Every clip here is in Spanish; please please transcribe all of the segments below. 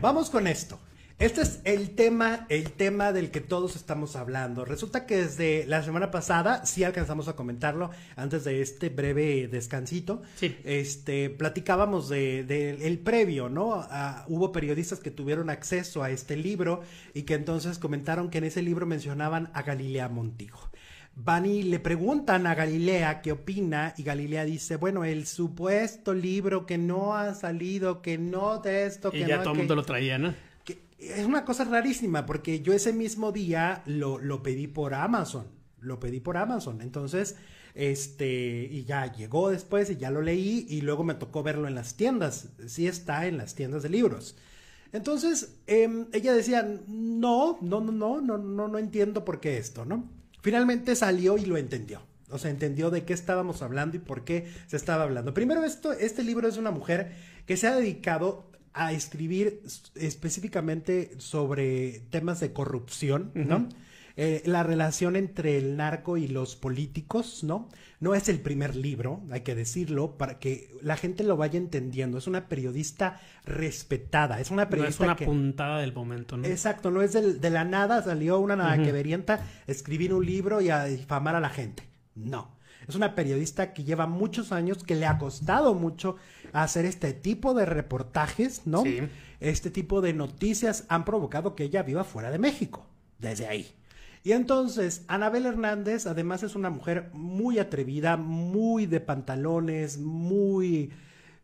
Vamos con esto. Este es el tema, el tema del que todos estamos hablando. Resulta que desde la semana pasada sí alcanzamos a comentarlo antes de este breve descansito. Este platicábamos de, el previo, ¿no? hubo periodistas que tuvieron acceso a este libro y que entonces comentaron que en ese libro mencionaban a Galilea Montijo van y le preguntan a Galilea qué opina y Galilea dice, bueno, el supuesto libro que no ha salido, que no de esto, que... ya todo el mundo lo traía, ¿no? es una cosa rarísima porque yo ese mismo día lo, lo pedí por Amazon, lo pedí por Amazon, entonces, este, y ya llegó después y ya lo leí y luego me tocó verlo en las tiendas, sí está en las tiendas de libros. Entonces, em, ella decía, no, no, no, no, no, no, no entiendo por qué esto, ¿no? Finalmente salió y lo entendió. O sea, entendió de qué estábamos hablando y por qué se estaba hablando. Primero, esto, este libro es de una mujer que se ha dedicado a escribir específicamente sobre temas de corrupción, ¿no? Eh, la relación entre el narco y los políticos, ¿no? No es el primer libro, hay que decirlo, para que la gente lo vaya entendiendo. Es una periodista respetada, es una periodista. No es una puntada del momento, ¿no? Exacto, no es de la nada, salió una nada que verienta escribir un libro y a difamar a la gente. No. Es una periodista que lleva muchos años, que le ha costado mucho hacer este tipo de reportajes, ¿no? Este tipo de noticias han provocado que ella viva fuera de México, desde ahí. Y entonces, Anabel Hernández además es una mujer muy atrevida, muy de pantalones, muy...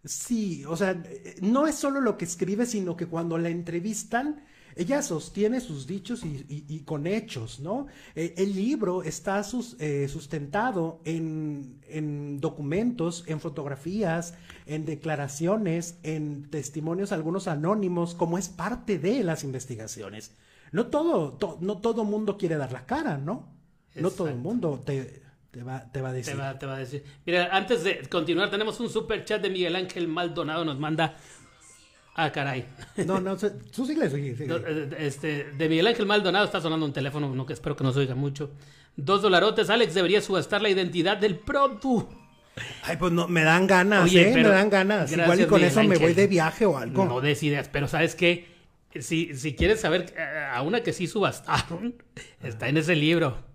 Sí, o sea, no es solo lo que escribe, sino que cuando la entrevistan, ella sostiene sus dichos y, con hechos, ¿no? Eh, el libro está eh, sustentado en, en, documentos, en fotografías, en declaraciones, en testimonios, algunos anónimos, como es parte de las investigaciones no todo, no todo mundo quiere dar la cara, ¿no? No todo el mundo te, va, te va a decir. Te va, a decir. Mira, antes de continuar, tenemos un super chat de Miguel Ángel Maldonado, nos manda Ah, caray. No, no, tú sigue, sigue, eh, Este, de Miguel Ángel Maldonado está sonando un teléfono, que espero que no se oiga mucho. Dos dolarotes, Alex debería subastar la identidad del pronto Ay, pues no, me dan ganas, ¿eh? me dan ganas. Igual y con eso me voy de viaje o algo. No des ideas, pero ¿sabes qué? si, quieres saber eh, a una que sí subastaron, está en ese libro.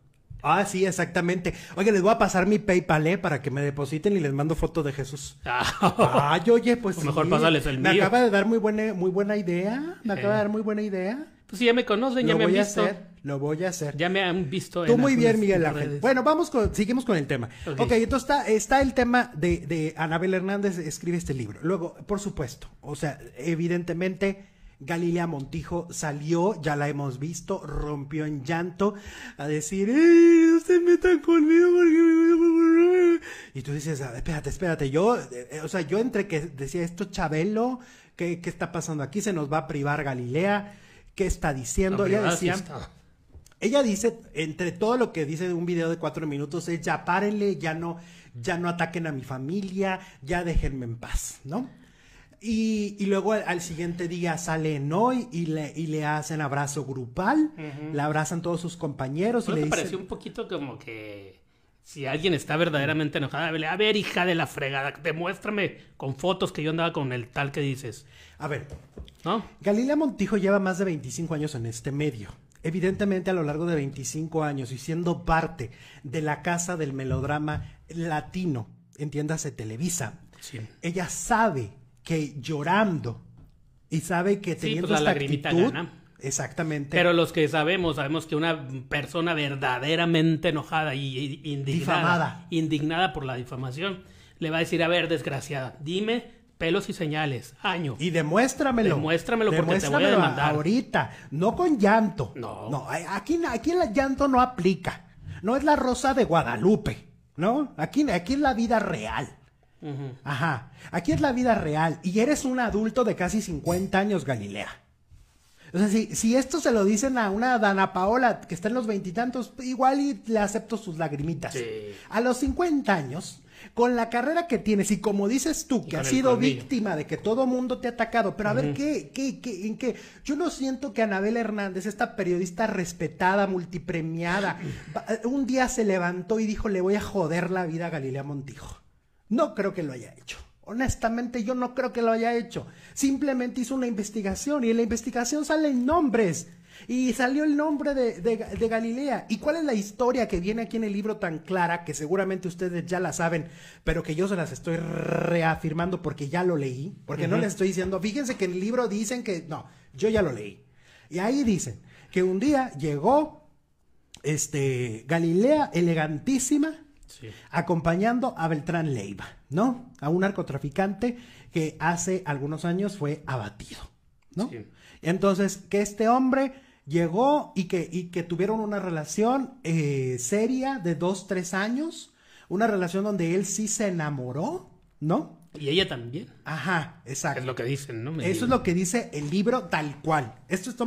Ah, sí, exactamente. Oye, les voy a pasar mi PayPal, eh, Para que me depositen y les mando fotos de Jesús. Ah, Ay, oye, pues. Mejor pásales el me mío. Me acaba de dar muy buena, muy buena idea. Me acaba de eh. dar muy buena idea. Pues si ya me conocen, ya me voy han visto. A lo voy a hacer. Ya me han visto. Tú muy bien, Miguel Ángel. Bueno, vamos con, seguimos con el tema. Ok, okay entonces está, está, el tema de, de Anabel Hernández, escribe este libro. Luego, por supuesto, o sea, evidentemente Galilea Montijo salió, ya la hemos visto, rompió en llanto a decir, ¡Ey, eh, no se metan conmigo porque Y tú dices, ah, espérate, espérate, yo, eh, o sea, yo entre que decía esto, Chabelo, ¿qué, está pasando aquí? ¿Se nos va a privar Galilea? ¿Qué está diciendo? Ella decía... Ella dice, entre todo lo que dice de un video de cuatro minutos, es ya párenle, ya no, ya no ataquen a mi familia, ya déjenme en paz, ¿no? Y, luego al, siguiente día sale Enoy y le, y le hacen abrazo grupal, le abrazan todos sus compañeros. y le dicen... pareció un poquito como que si alguien está verdaderamente enojada, a ver, hija de la fregada, demuéstrame con fotos que yo andaba con el tal que dices. A ver, ¿no? Galilea Montijo lleva más de 25 años en este medio. Evidentemente a lo largo de 25 años y siendo parte de la casa del melodrama latino, entiéndase Televisa, ella sabe que llorando y sabe que teniendo pues, la esta Exactamente. Pero los que sabemos, sabemos que una persona verdaderamente enojada y, indignada, por la difamación, le va a decir, a ver, desgraciada, dime pelos y señales, año. Y demuéstramelo. Demuéstramelo porque te voy a demandar. Ahorita, no con llanto. No. No, aquí, aquí el llanto no aplica. No es la rosa de Guadalupe, ¿no? Aquí, aquí es la vida real. Ajá. Aquí es la vida real y eres un adulto de casi 50 años, Galilea. O sea, si, esto se lo dicen a una Dana Paola que está en los veintitantos, igual y le acepto sus lagrimitas. A los 50 años, con la carrera que tienes y como dices tú, que has sido víctima de que todo mundo te ha atacado, pero a ver, ¿qué, qué, qué, en qué? Yo no siento que Anabel Hernández, esta periodista respetada, multipremiada, un día se levantó y dijo, le voy a joder la vida a Galilea Montijo. No creo que lo haya hecho. Honestamente, yo no creo que lo haya hecho. Simplemente hizo una investigación y en la investigación salen nombres. Y salió el nombre de, de, Galilea. ¿Y cuál es la historia que viene aquí en el libro tan clara que seguramente ustedes ya la saben, pero que yo se las estoy reafirmando porque ya lo leí? Porque no les estoy diciendo, fíjense que en el libro dicen que no, yo ya lo leí. Y ahí dicen que un día llegó este Galilea elegantísima acompañando a Beltrán Leiva, ¿no? A un narcotraficante que hace algunos años fue abatido, ¿no? Entonces, que este hombre llegó y que, y que tuvieron una relación eh, seria de dos, tres años, una relación donde él sí se enamoró, ¿no? Y ella también. Ajá, exacto. Es lo que dicen, ¿no? Eso es lo que dice el libro tal cual. Esto es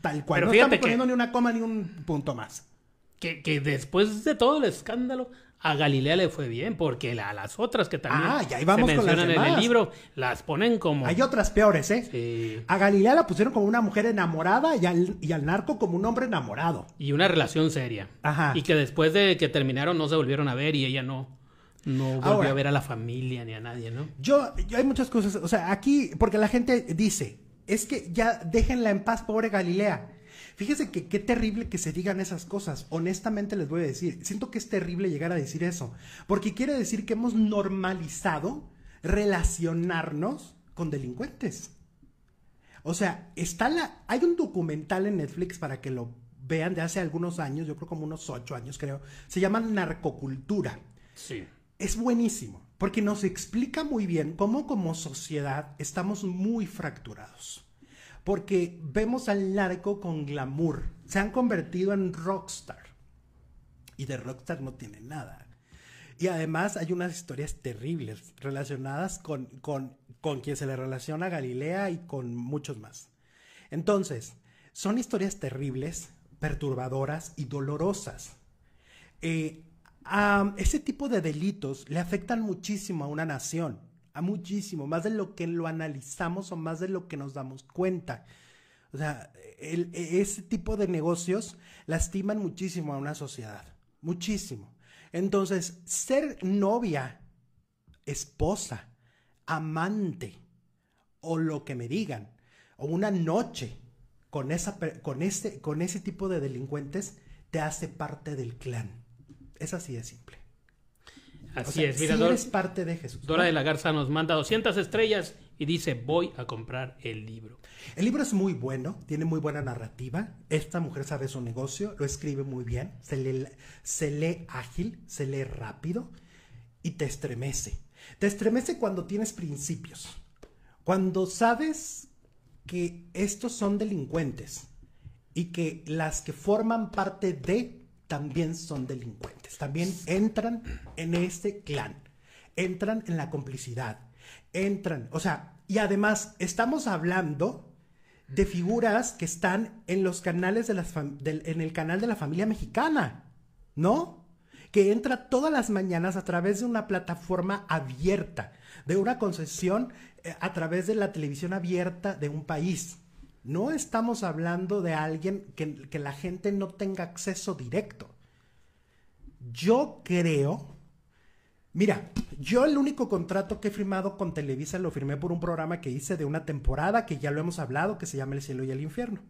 tal cual. no estamos poniendo ni una coma ni un punto más. Que, que, después de todo el escándalo, a Galilea le fue bien, porque a las otras que también ah, se mencionan en el libro, las ponen como... Hay otras peores, ¿eh? A Galilea la pusieron como una mujer enamorada y al, y al, narco como un hombre enamorado. Y una relación seria. Ajá. Y que después de que terminaron no se volvieron a ver y ella no... No volvió a ver a la familia ni a nadie, ¿no? Yo, yo hay muchas cosas, o sea, aquí, porque la gente dice, es que ya déjenla en paz, pobre Galilea. Fíjese que qué terrible que se digan esas cosas. Honestamente les voy a decir, siento que es terrible llegar a decir eso, porque quiere decir que hemos normalizado relacionarnos con delincuentes. O sea, está la hay un documental en Netflix para que lo vean de hace algunos años, yo creo como unos ocho años creo, se llama Narcocultura. Sí. Es buenísimo, porque nos explica muy bien cómo como sociedad estamos muy fracturados porque vemos al narco con glamour. Se han convertido en rockstar. Y de rockstar no tiene nada. Y además hay unas historias terribles relacionadas con, con, con quien se le relaciona a Galilea y con muchos más. Entonces, son historias terribles, perturbadoras y dolorosas. Eh, ese tipo de delitos le afectan muchísimo a una nación a muchísimo, más de lo que lo analizamos o más de lo que nos damos cuenta. O sea, e, ese tipo de negocios lastiman muchísimo a una sociedad, muchísimo. Entonces, ser novia, esposa, amante, o lo que me digan, o una noche con, esa, con, este, con ese tipo de delincuentes, te hace parte del clan. Es así de simple. Así es, mira, si parte de Jesús. Dora de la Garza nos manda 200 estrellas y dice, voy a comprar el libro. El libro es muy bueno, tiene muy buena narrativa, esta mujer sabe su negocio, lo escribe muy bien, se se lee ágil, se lee rápido y te estremece. Te estremece cuando tienes principios, cuando sabes que estos son delincuentes y que las que forman parte de también son delincuentes, también entran en este clan, entran en la complicidad, entran, o sea, y además estamos hablando de figuras que están en los canales de las en el canal de la familia mexicana, ¿no? Que entra todas las mañanas a través de una plataforma abierta, de una concesión eh, a través de la televisión abierta de un país. No estamos hablando de alguien que, la gente no tenga acceso directo. Yo creo, Mira, yo el único contrato que he firmado con Televisa lo firmé por un programa que hice de una temporada que ya lo hemos hablado, que se llama El cielo y el infierno.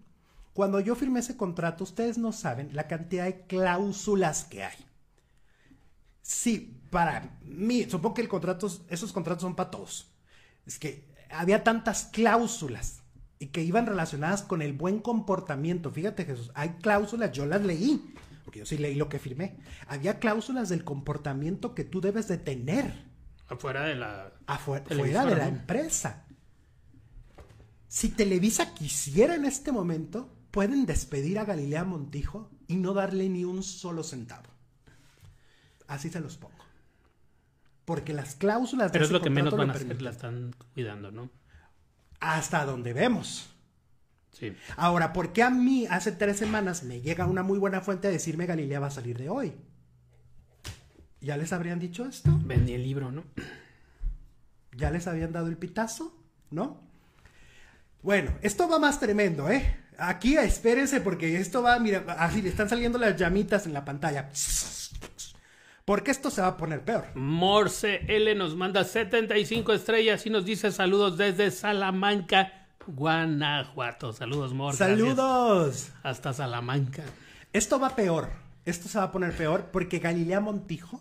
Cuando yo firmé ese contrato, ustedes no saben la cantidad de cláusulas que hay. Sí, para mí, supongo que el contrato, esos contratos son para todos. Es que había tantas cláusulas y que iban relacionadas con el buen comportamiento. Fíjate Jesús, hay cláusulas, yo las leí, porque yo sí leí lo que firmé. Había cláusulas del comportamiento que tú debes de tener. Afuera de la... Afuera, de la empresa. Si Televisa quisiera en este momento, pueden despedir a Galilea Montijo y no darle ni un solo centavo. Así se los pongo. Porque las cláusulas... Pero es lo que menos van a hacer, la están cuidando, ¿no? hasta donde vemos. Sí. Ahora, ¿por qué a mí hace tres semanas me llega una muy buena fuente a decirme Galilea va a salir de hoy? ¿Ya les habrían dicho esto? Vendí el libro, ¿no? ¿Ya les habían dado el pitazo? ¿No? Bueno, esto va más tremendo, ¿eh? Aquí espérense porque esto va, mira, así le están saliendo las llamitas en la pantalla porque esto se va a poner peor. Morse L nos manda 75 estrellas y nos dice saludos desde Salamanca, Guanajuato. Saludos, Morse. Saludos. Hasta Salamanca. Esto va peor. Esto se va a poner peor porque Galilea Montijo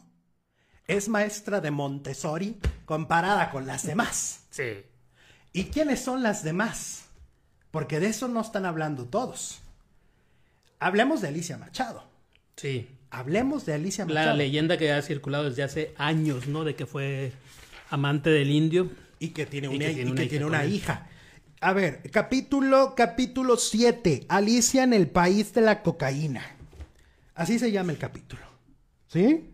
es maestra de Montessori comparada con las demás. Sí. ¿Y quiénes son las demás? Porque de eso no están hablando todos. Hablemos de Alicia Machado. Sí hablemos de Alicia Machado. La leyenda que ha circulado desde hace años, ¿no? De que fue amante del indio. Y que tiene una, hija, A ver, capítulo, capítulo 7. Alicia en el país de la cocaína. Así se llama el capítulo. ¿Sí?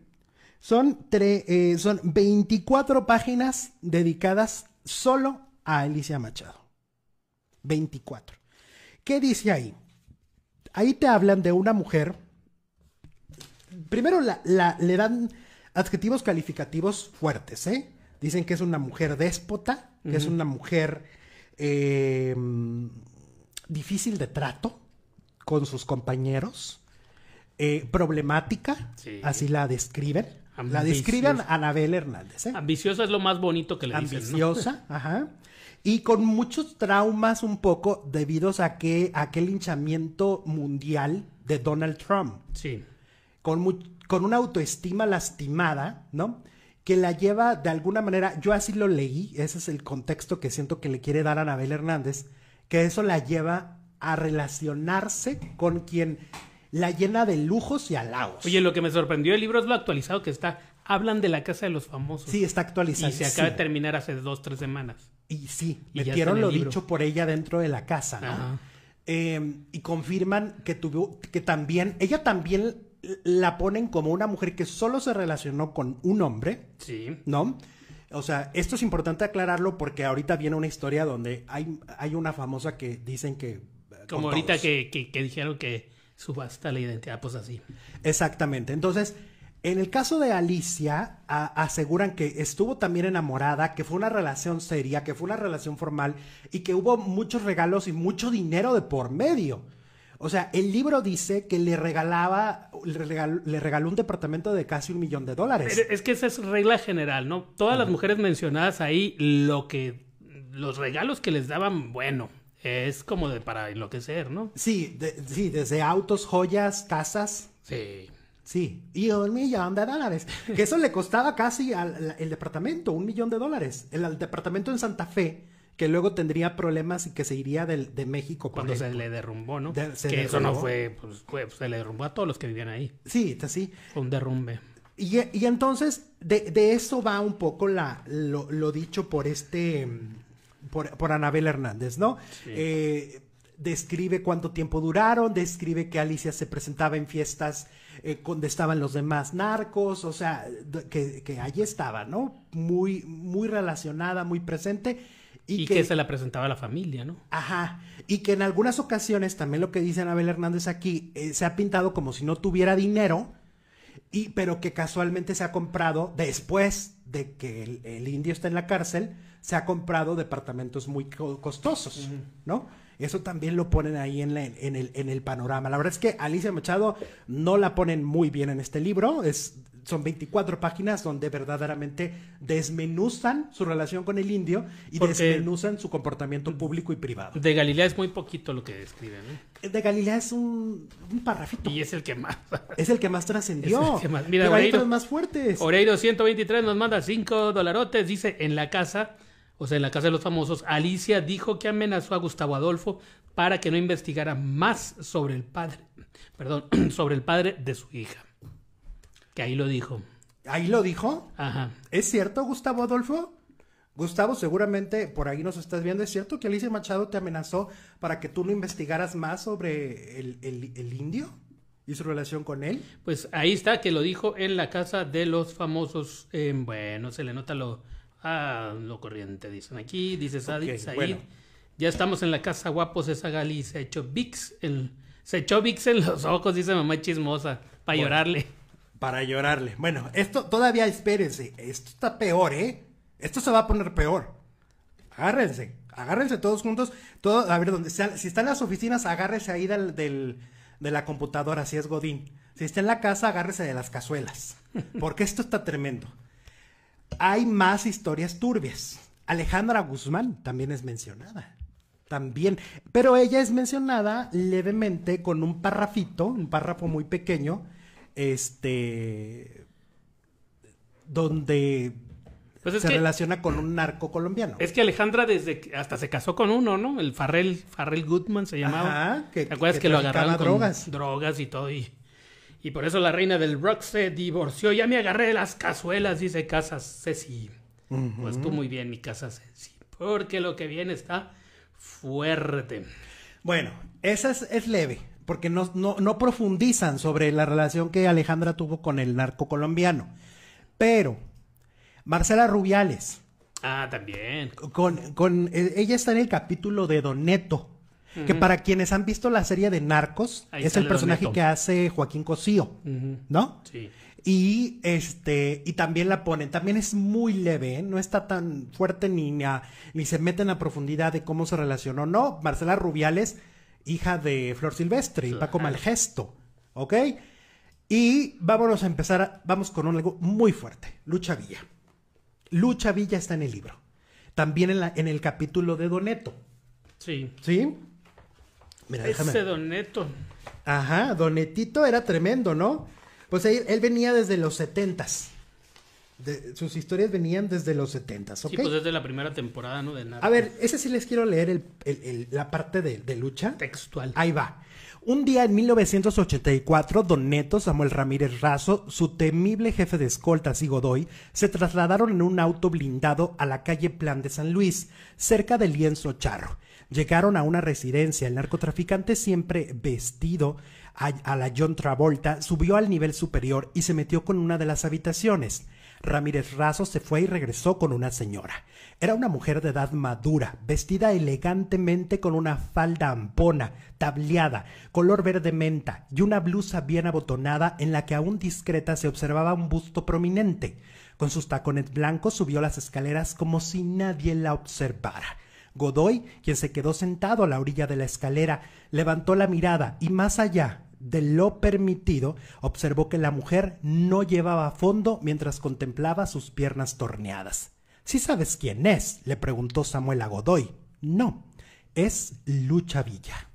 Son, eh, son 24 páginas dedicadas solo a Alicia Machado. 24. ¿Qué dice ahí? Ahí te hablan de una mujer primero le dan adjetivos calificativos fuertes, ¿eh? Dicen que es una mujer déspota, que es una mujer eh, difícil de trato con sus compañeros, eh, problemática, así la describen. La describen Anabel Hernández. ¿eh? Ambiciosa es lo más bonito que le dicen. Ambiciosa, ajá. Y con muchos traumas un poco debidos a que aquel hinchamiento mundial de Donald Trump. Sí con, con una autoestima lastimada, ¿no? que la lleva de alguna manera, yo así lo leí, ese es el contexto que siento que le quiere dar a Anabel Hernández, que eso la lleva a relacionarse con quien la llena de lujos y halagos. Oye, lo que me sorprendió el libro es lo actualizado que está. Hablan de la casa de los famosos. Sí, está actualizado. Y se acaba de terminar hace dos, tres semanas. Y sí, y metieron lo dicho por ella dentro de la casa, ¿no? Em, y confirman que tuvo, que también, ella también la ponen como una mujer que solo se relacionó con un hombre. Sí. ¿No? O sea, esto es importante aclararlo porque ahorita viene una historia donde hay, hay una famosa que dicen que... Eh, como ahorita que, que, que, dijeron que subasta la identidad, pues así. Exactamente. Entonces, en el caso de Alicia, aseguran que estuvo también enamorada, que fue una relación seria, que fue una relación formal y que hubo muchos regalos y mucho dinero de por medio. O sea, el libro dice que le regalaba, le regaló, un departamento de casi un millón de dólares. es que esa es regla general, ¿no? Todas las mujeres mencionadas ahí, lo que, los regalos que les daban, bueno, es como de para enloquecer, ¿no? Sí, sí, desde autos, joyas, casas. Sí. Sí, y un millón de dólares. Que eso le costaba casi al, el departamento, un millón de dólares. el, departamento en Santa Fe que luego tendría problemas y que se iría de, México. Cuando se le derrumbó, ¿no? que eso no fue pues, se le derrumbó a todos los que vivían ahí. Sí, está así. un derrumbe. Y, y entonces, de, de, eso va un poco la, lo, dicho por este, por, Anabel Hernández, ¿no? Eh, describe cuánto tiempo duraron, describe que Alicia se presentaba en fiestas eh, donde estaban los demás narcos, o sea, que, que allí estaba, ¿no? Muy, muy relacionada, muy presente y, que, se la presentaba a la familia, ¿no? Ajá. Y que en algunas ocasiones, también lo que dice Anabel Hernández aquí, eh, se ha pintado como si no tuviera dinero, y, pero que casualmente se ha comprado, después de que el, indio está en la cárcel, se ha comprado departamentos muy costosos, ¿no? Eso también lo ponen ahí en, en, el, en el panorama. La verdad es que Alicia Machado no la ponen muy bien en este libro, es son 24 páginas donde verdaderamente desmenuzan su relación con el indio y desmenuzan su comportamiento público y privado. De Galilea es muy poquito lo que describen. De Galilea es un, un parrafito. Y es el que más. es el que más trascendió. Mira, Pero Oreiro, más fuertes. Oreiro 123 nos manda 5 dolarotes. Dice: En la casa. O sea, en la casa de los famosos, Alicia dijo que amenazó a Gustavo Adolfo para que no investigara más sobre el padre, perdón, sobre el padre de su hija. Que ahí lo dijo. ¿Ahí lo dijo? Ajá. ¿Es cierto, Gustavo Adolfo? Gustavo, seguramente por ahí nos estás viendo. ¿Es cierto que Alicia Machado te amenazó para que tú no investigaras más sobre el, indio y su relación con él? Pues ahí está, que lo dijo en la casa de los famosos. Eh, bueno, se le nota lo, ah, lo corriente, dicen aquí. Dice ahí. Ya estamos en la casa guapos, esa Gali se ha hecho se echó VIX en los ojos, dice mamá chismosa, para llorarle para llorarle. Bueno, esto todavía espérense, esto está peor, ¿eh? Esto se va a poner peor. Agárrense, agárrense todos juntos. Todo, a ver, donde sea, si están las oficinas, agárrese ahí del, de la computadora, si es Godín. Si está en la casa, agárrese de las cazuelas, porque esto está tremendo. Hay más historias turbias. Alejandra Guzmán también es mencionada. También, pero ella es mencionada levemente con un parrafito, un párrafo muy pequeño, este, donde pues se relaciona con un narco colombiano. Es que Alejandra desde hasta se casó con uno, ¿no? El Farrell, Farrell Goodman se llamaba. ¿Te acuerdas que, lo agarraron drogas? Con drogas y todo y, y por eso la reina del rock se divorció. Ya me agarré de las cazuelas, dice Casas Ceci. Pues tú muy bien, mi Casa Ceci. Porque lo que viene está fuerte. Bueno, esa es leve, porque no, profundizan sobre la relación que Alejandra tuvo con el narco colombiano. Pero, Marcela Rubiales. Ah, también. Con, e, ella está en el capítulo de Don Neto. Que para quienes han visto la serie de Narcos, es el personaje que hace Joaquín Cosío, ¿no? Sí. Y este, y también la ponen, también es muy leve, ¿eh? no está tan fuerte ni, ni, ni se mete en la profundidad de cómo se relacionó. No, Marcela Rubiales, hija de Flor Silvestre y Paco Malgesto, ¿ok? Y vámonos a empezar, vamos con algo muy fuerte, Lucha Villa. Lucha Villa está en el libro, también en, en el capítulo de Doneto. Sí. ¿Sí? Mira, déjame. Ese Doneto. Ajá, Donetito era tremendo, ¿no? Pues él, él venía desde los setentas sus historias venían desde los 70, ¿ok? Sí, pues desde la primera temporada, ¿no? De nada. A ver, ese sí les quiero leer la parte de, lucha. Textual. Ahí va. Un día en 1984, Don Neto, Samuel Ramírez Razo, su temible jefe de escoltas y Godoy, se trasladaron en un auto blindado a la calle Plan de San Luis, cerca del Lienzo Charro. Llegaron a una residencia. El narcotraficante, siempre vestido a la John Travolta, subió al nivel superior y se metió con una de las habitaciones. Ramírez Razo se fue y regresó con una señora. Era una mujer de edad madura, vestida elegantemente con una falda ampona, tableada, color verde menta y una blusa bien abotonada en la que aún discreta se observaba un busto prominente. Con sus tacones blancos subió las escaleras como si nadie la observara. Godoy, quien se quedó sentado a la orilla de la escalera, levantó la mirada y más allá, de lo permitido, observó que la mujer no llevaba fondo mientras contemplaba sus piernas torneadas. si sabes quién es? le preguntó Samuel a Godoy. No, es Lucha Villa.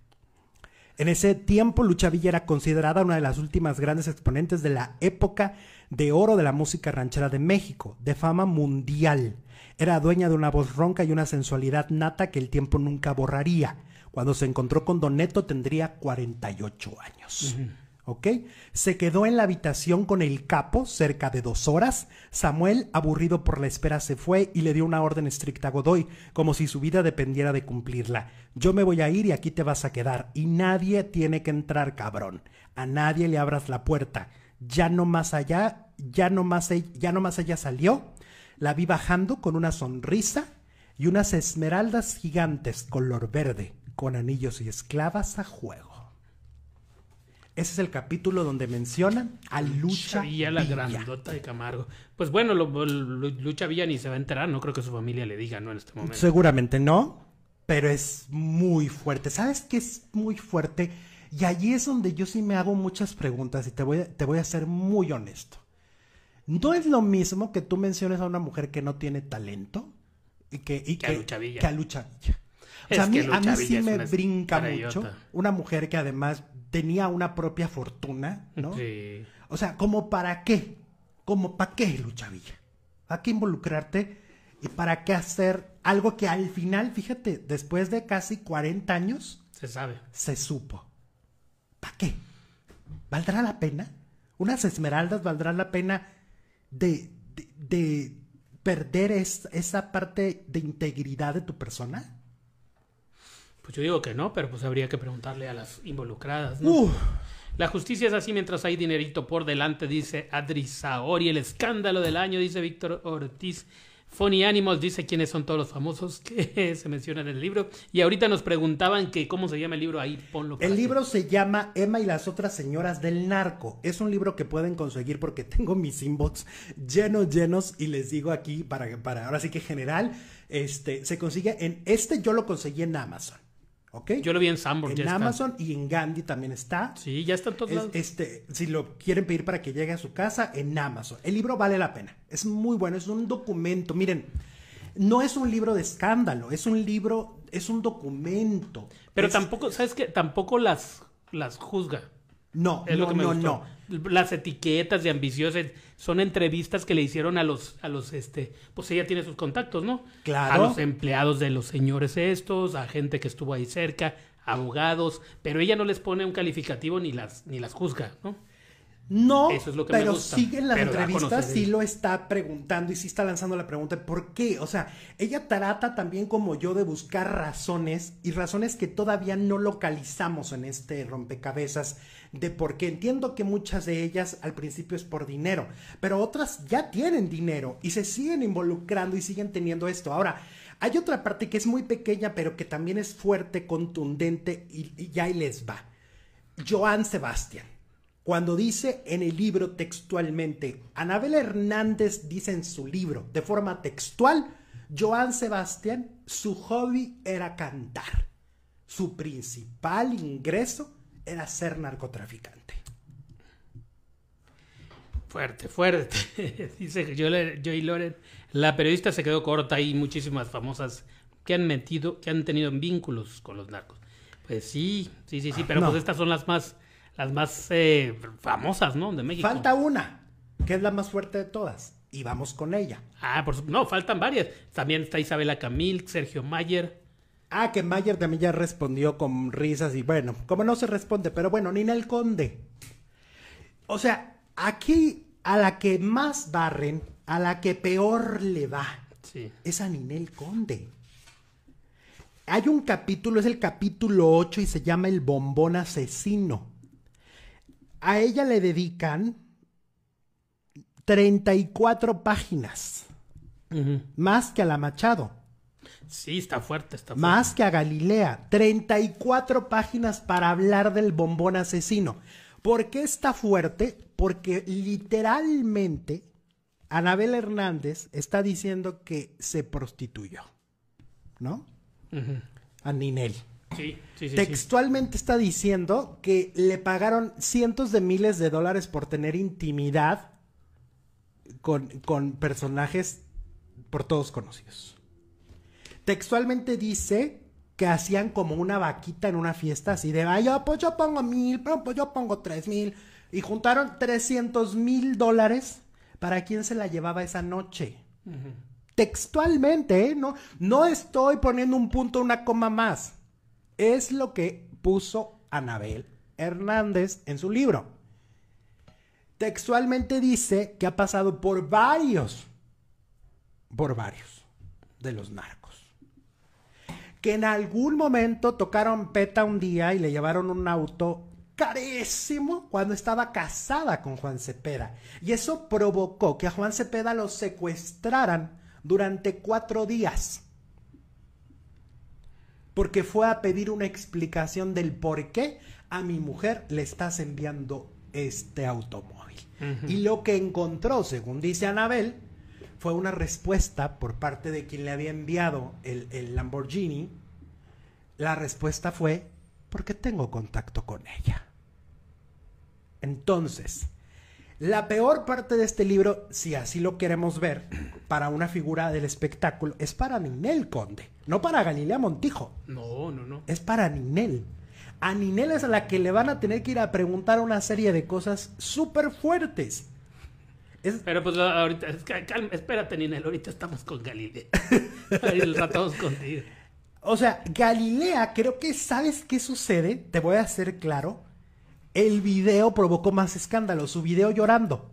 En ese tiempo, Lucha Villa era considerada una de las últimas grandes exponentes de la época de oro de la música ranchera de México, de fama mundial. Era dueña de una voz ronca y una sensualidad nata que el tiempo nunca borraría. Cuando se encontró con Don Neto tendría 48 años. ¿Ok? Se quedó en la habitación con el capo cerca de dos horas. Samuel, aburrido por la espera, se fue y le dio una orden estricta a Godoy, como si su vida dependiera de cumplirla. Yo me voy a ir y aquí te vas a quedar. Y nadie tiene que entrar, cabrón. A nadie le abras la puerta. Ya no más allá, ya no más, ya no más allá salió. La vi bajando con una sonrisa y unas esmeraldas gigantes color verde con anillos y esclavas a juego. Ese es el capítulo donde mencionan a Lucha Villa. la grandota de Camargo. Pues bueno, Lucha Villa ni se va a enterar, no creo que su familia le diga, ¿no? En este momento. Seguramente no, pero es muy fuerte. ¿Sabes qué es muy fuerte? Y allí es donde yo sí me hago muchas preguntas y te voy, te voy a ser muy honesto. No es lo mismo que tú menciones a una mujer que no tiene talento y que, y que, Lucha Que a Lucha Villa a mí, sí me brinca mucho una mujer que además tenía una propia fortuna, ¿no? Sí. O sea, ¿cómo para qué? ¿Cómo para qué, Luchavilla? ¿Para qué involucrarte? ¿Y para qué hacer algo que al final, fíjate, después de casi 40 años... Se sabe. Se supo. ¿Para qué? ¿Valdrá la pena? ¿Unas esmeraldas valdrá la pena de, de, perder esa parte de integridad de tu persona? Pues yo digo que no, pero pues habría que preguntarle a las involucradas. La justicia es así mientras hay dinerito por delante, dice Adri Saori. El escándalo del año, dice Víctor Ortiz. Funny Animals dice quiénes son todos los famosos que se mencionan en el libro. Y ahorita nos preguntaban que cómo se llama el libro ahí, ponlo. El libro se llama Emma y las otras señoras del narco. Es un libro que pueden conseguir porque tengo mis inbox llenos, llenos. Y les digo aquí, para, para ahora sí que general, este, se consigue en este yo lo conseguí en Amazon. Yo lo vi en Sambor. En Amazon y en Gandhi también está. Sí, ya está todos Este, si lo quieren pedir para que llegue a su casa, en Amazon. El libro vale la pena. Es muy bueno, es un documento. Miren, no es un libro de escándalo, es un libro, es un documento. Pero tampoco, ¿sabes qué? Tampoco las, las juzga. No, no, no, no. Las etiquetas de ambiciosas son entrevistas que le hicieron a los, a los, este, pues ella tiene sus contactos, ¿no? Claro. A los empleados de los señores estos, a gente que estuvo ahí cerca, abogados, pero ella no les pone un calificativo ni las, ni las juzga, ¿no? No, pero sigue en las entrevista, sí lo está preguntando y sí está lanzando la pregunta, ¿por qué? O sea, ella trata también como yo de buscar razones y razones que todavía no localizamos en este rompecabezas de por qué. Entiendo que muchas de ellas al principio es por dinero, pero otras ya tienen dinero y se siguen involucrando y siguen teniendo esto. Ahora, hay otra parte que es muy pequeña, pero que también es fuerte, contundente y, ya ahí les va. Joan Sebastián cuando dice en el libro textualmente, Anabel Hernández dice en su libro, de forma textual, Joan Sebastián, su hobby era cantar. Su principal ingreso era ser narcotraficante. Fuerte, fuerte. dice Joy Loren. La periodista se quedó corta y muchísimas famosas que han metido, que han tenido vínculos con los narcos. Pues sí, sí, sí, sí, pero ah, pues estas son las más las más eh, famosas, ¿no? De México. Falta una, que es la más fuerte de todas, y vamos con ella. Ah, por no, faltan varias. También está Isabela Camil, Sergio Mayer. Ah, que Mayer también ya respondió con risas y bueno, como no se responde, pero bueno, Ninel Conde. O sea, aquí a la que más barren, a la que peor le va, es a Ninel Conde. Hay un capítulo, es el capítulo 8 y se llama El Bombón Asesino. A ella le dedican 34 páginas. cuatro páginas, Más que a la Machado. Sí, está fuerte, está Más que a Galilea. 34 páginas para hablar del bombón asesino. ¿Por qué está fuerte? Porque literalmente Anabel Hernández está diciendo que se prostituyó. ¿No? A Ninel. Textualmente está diciendo que le pagaron cientos de miles de dólares por tener intimidad con, personajes por todos conocidos. Textualmente dice que hacían como una vaquita en una fiesta así de, pues yo, pongo mil, pues yo pongo tres mil. Y juntaron trescientos mil dólares para quien se la llevaba esa noche. Textualmente, ¿eh? no, no estoy poniendo un punto, una coma más. Es lo que puso Anabel Hernández en su libro. Textualmente dice que ha pasado por varios, por varios de los narcos. Que en algún momento tocaron peta un día y le llevaron un auto carísimo cuando estaba casada con Juan Cepeda. Y eso provocó que a Juan Cepeda lo secuestraran durante cuatro días porque fue a pedir una explicación del por qué a mi mujer le estás enviando este automóvil. Y lo que encontró, según dice Anabel, fue una respuesta por parte de quien le había enviado el, el Lamborghini. La respuesta fue, porque tengo contacto con ella. Entonces, la peor parte de este libro, si así lo queremos ver, para una figura del espectáculo, es para Ninel Conde, no para Galilea Montijo. No, no, no. Es para Ninel. A Ninel es a la que le van a tener que ir a preguntar una serie de cosas súper fuertes. Pero pues ahorita, calma, espérate Ninel, ahorita estamos con Galilea. El contigo. O sea, Galilea, creo que sabes qué sucede, te voy a hacer claro el video provocó más escándalo, su video llorando.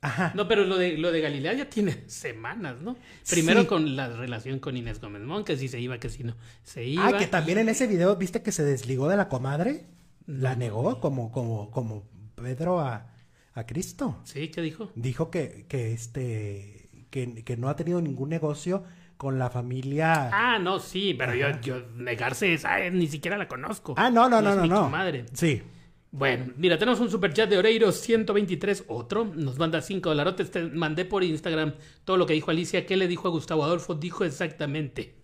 Ajá. No, pero lo de, lo de Galilea ya tiene semanas, ¿no? Primero con la relación con Inés Gómez Mon, que si se iba, que si no se iba. Ah, que también en ese video, ¿viste que se desligó de la comadre? La negó como, como, como Pedro a, a Cristo. Sí, ¿qué dijo? Dijo que, que este, que, que no ha tenido ningún negocio con la familia. Ah, no, sí, pero yo, yo, negarse esa, ah, ni siquiera la conozco. Ah, no, no, no, no. no, Madre. Sí. Bueno, mira, tenemos un super chat de Oreiro 123, otro. Nos manda 5 dolarotes. Te mandé por Instagram todo lo que dijo Alicia. ¿Qué le dijo a Gustavo Adolfo? Dijo exactamente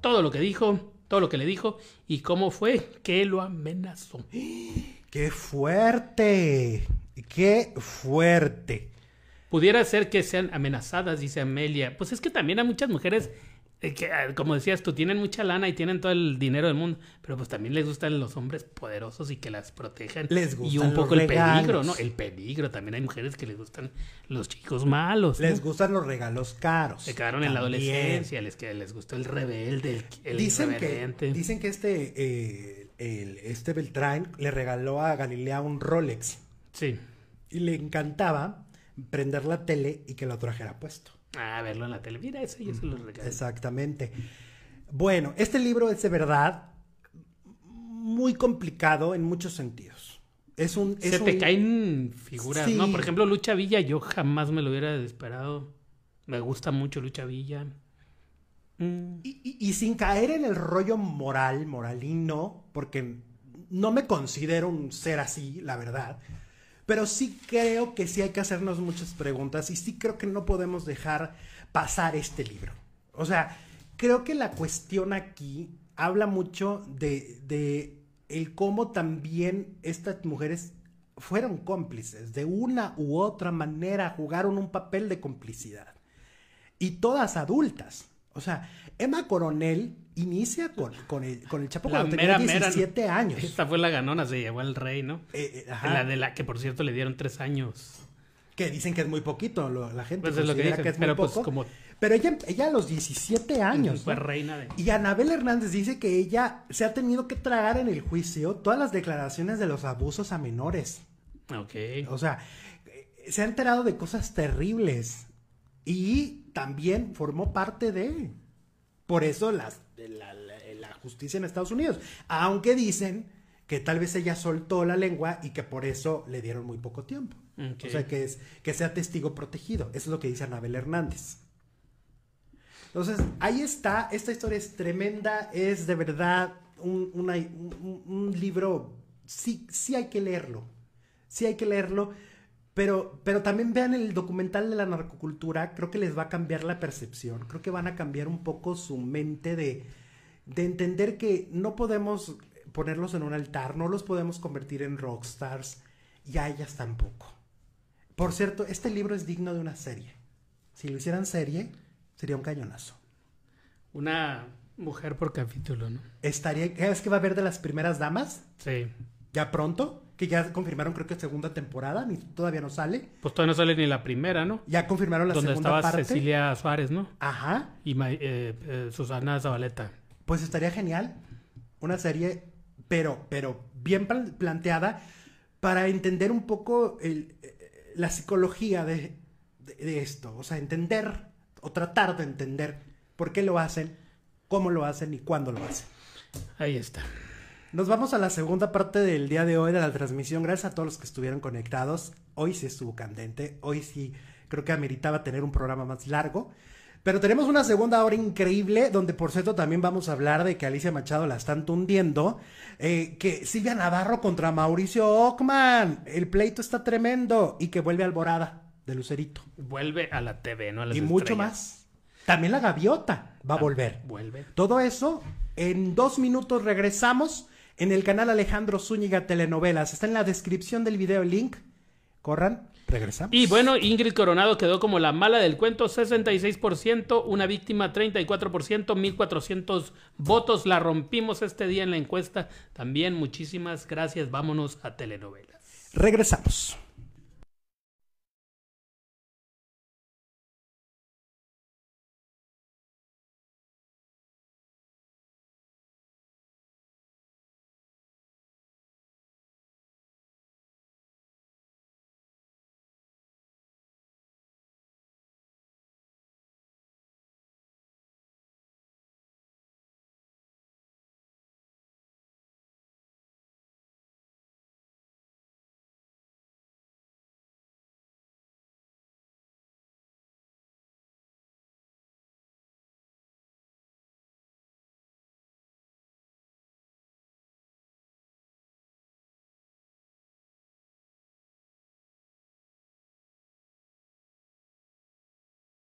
todo lo que dijo, todo lo que le dijo y cómo fue que lo amenazó. ¡Qué fuerte! ¡Qué fuerte! pudiera ser que sean amenazadas, dice Amelia. Pues es que también hay muchas mujeres eh, que, ah, como decías tú, tienen mucha lana y tienen todo el dinero del mundo, pero pues también les gustan los hombres poderosos y que las protejan. Les gustan Y un poco el peligro, ¿no? El peligro. También hay mujeres que les gustan los chicos malos. Les gustan los regalos caros. Se quedaron en la adolescencia, les, que les gustó el rebelde, el, dicen Que, dicen que este, eh, este Beltrán le regaló a Galilea un Rolex. Sí. Y le encantaba prender la tele y que lo trajera puesto. Ah, verlo en la tele. Mira, eso yo se lo Exactamente. Bueno, este libro es de verdad muy complicado en muchos sentidos. Es un. se te caen figuras, ¿no? Por ejemplo, Lucha Villa, yo jamás me lo hubiera desesperado Me gusta mucho Lucha Villa. Mm. Y, y, sin caer en el rollo moral, moralino, porque no me considero un ser así, la verdad pero sí creo que sí hay que hacernos muchas preguntas y sí creo que no podemos dejar pasar este libro. O sea, creo que la cuestión aquí habla mucho de, de el cómo también estas mujeres fueron cómplices, de una u otra manera jugaron un papel de complicidad. Y todas adultas. O sea, Emma Coronel inicia con, con, el, con el Chapo la cuando tenía 17 años. Esta fue la ganona, se llevó al rey, ¿no? Eh, eh, la de la que, por cierto, le dieron tres años. Que dicen que es muy poquito, la gente pues que, es muy pues, poco. Pero ella, ella a los 17 pues, años. Fue reina de... Y Anabel Hernández dice que ella se ha tenido que tragar en el juicio todas las declaraciones de los abusos a menores. Ok. O sea, eh, se ha enterado de cosas terribles. Y también formó parte de. Por eso las de eh, la, justicia en Estados Unidos. Aunque dicen que tal vez ella soltó la lengua y que por eso le dieron muy poco tiempo. O sea, que, es, que sea testigo protegido. Eso es lo que dice Anabel Hernández. Entonces, ahí está. Esta historia es tremenda. Es de verdad un, libro. Sí, sí hay que leerlo. Sí hay que leerlo pero, también vean el documental de la narcocultura, creo que les va a cambiar la percepción, creo que van a cambiar un poco su mente de, entender que no podemos ponerlos en un altar, no los podemos convertir en rockstars y a ellas tampoco. Por cierto, este libro es digno de una serie. Si lo hicieran serie, sería un cañonazo. Una mujer por capítulo, ¿no? Estaría, ¿es que va a haber de las primeras damas? Sí. ¿Ya pronto? que ya confirmaron creo que segunda temporada, ni todavía no sale. Pues todavía no sale ni la primera, ¿no? Ya confirmaron la segunda parte. Donde estaba Cecilia Suárez, ¿no? Ajá. Y eh, eh, Susana Zabaleta. Pues estaría genial una serie, pero, pero bien planteada para entender un poco eh, la psicología de, de esto. O sea, entender o tratar de entender por qué lo hacen, cómo lo hacen y cuándo lo hacen. Ahí está. Nos vamos a la segunda parte del día de hoy de la transmisión. Gracias a todos los que estuvieron conectados. Hoy sí estuvo candente. Hoy sí creo que ameritaba tener un programa más largo. Pero tenemos una segunda hora increíble, donde por cierto también vamos a hablar de que Alicia Machado la están tundiendo. Eh, que Silvia Navarro contra Mauricio Ockman. El pleito está tremendo. Y que vuelve Alborada de Lucerito. Vuelve a la TV, ¿no? A las y mucho más. También la gaviota va a ah, volver. Vuelve. Todo eso, en dos minutos regresamos en el canal Alejandro Zúñiga Telenovelas. Está en la descripción del video el link. Corran, regresamos. Y bueno, Ingrid Coronado quedó como la mala del cuento, 66%, una víctima 34%, 1400 votos. La rompimos este día en la encuesta. También muchísimas gracias. Vámonos a telenovelas. Regresamos.